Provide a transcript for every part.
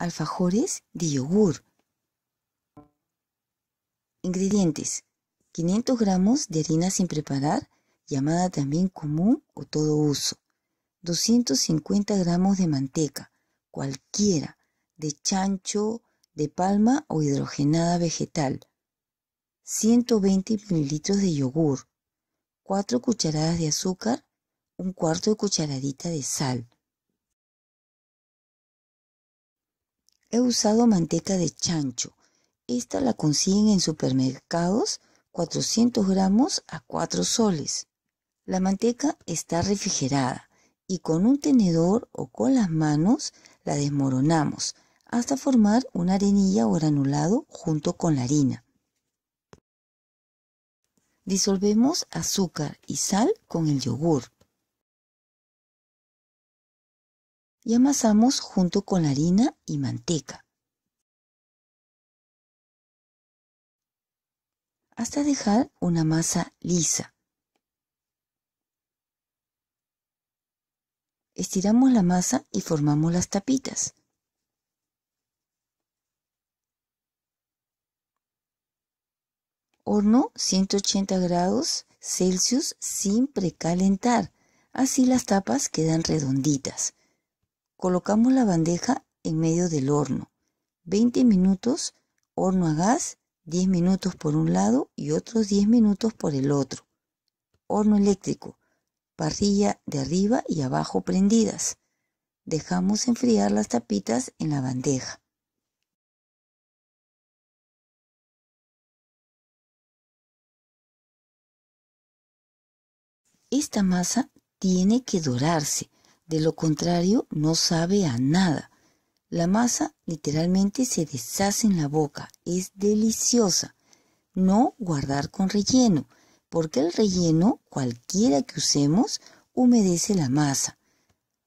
alfajores de yogur. Ingredientes. 500 gramos de harina sin preparar, llamada también común o todo uso. 250 gramos de manteca, cualquiera, de chancho, de palma o hidrogenada vegetal. 120 mililitros de yogur. 4 cucharadas de azúcar, un cuarto de cucharadita de sal. He usado manteca de chancho. Esta la consiguen en supermercados 400 gramos a 4 soles. La manteca está refrigerada y con un tenedor o con las manos la desmoronamos hasta formar una arenilla o granulado junto con la harina. Disolvemos azúcar y sal con el yogur. y amasamos junto con la harina y manteca. hasta dejar una masa lisa. Estiramos la masa y formamos las tapitas. Horno 180 grados Celsius sin precalentar. Así las tapas quedan redonditas. Colocamos la bandeja en medio del horno. 20 minutos, horno a gas, 10 minutos por un lado y otros 10 minutos por el otro. Horno eléctrico, parrilla de arriba y abajo prendidas. Dejamos enfriar las tapitas en la bandeja. Esta masa tiene que dorarse de lo contrario, no sabe a nada. La masa literalmente se deshace en la boca, es deliciosa. No guardar con relleno, porque el relleno, cualquiera que usemos, humedece la masa.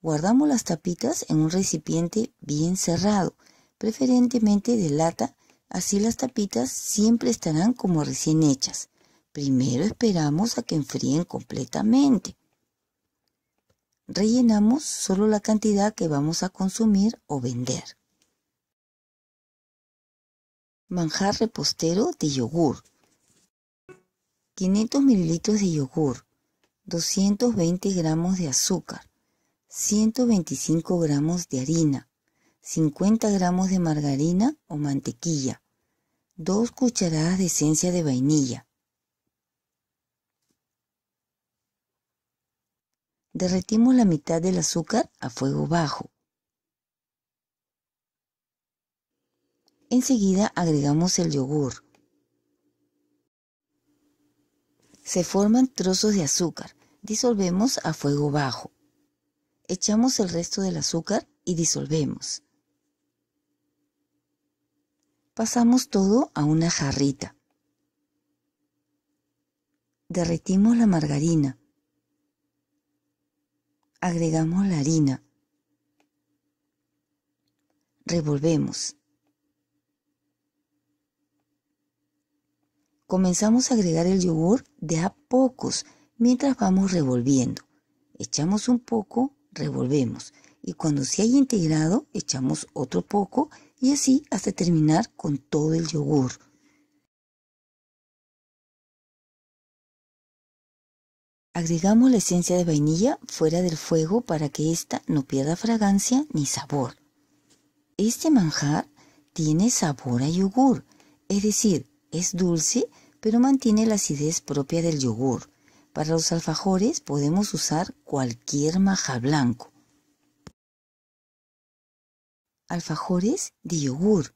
Guardamos las tapitas en un recipiente bien cerrado, preferentemente de lata, así las tapitas siempre estarán como recién hechas. Primero esperamos a que enfríen completamente rellenamos solo la cantidad que vamos a consumir o vender. Manjar repostero de yogur. 500 mililitros de yogur, 220 gramos de azúcar, 125 gramos de harina, 50 gramos de margarina o mantequilla, 2 cucharadas de esencia de vainilla, derretimos la mitad del azúcar a fuego bajo. Enseguida agregamos el yogur. Se forman trozos de azúcar. Disolvemos a fuego bajo. Echamos el resto del azúcar y disolvemos. Pasamos todo a una jarrita. Derretimos la margarina agregamos la harina. Revolvemos. Comenzamos a agregar el yogur de a pocos mientras vamos revolviendo. Echamos un poco, revolvemos y cuando se haya integrado echamos otro poco y así hasta terminar con todo el yogur. Agregamos la esencia de vainilla fuera del fuego para que ésta no pierda fragancia ni sabor. Este manjar tiene sabor a yogur, es decir, es dulce pero mantiene la acidez propia del yogur. Para los alfajores podemos usar cualquier maja blanco. Alfajores de yogur.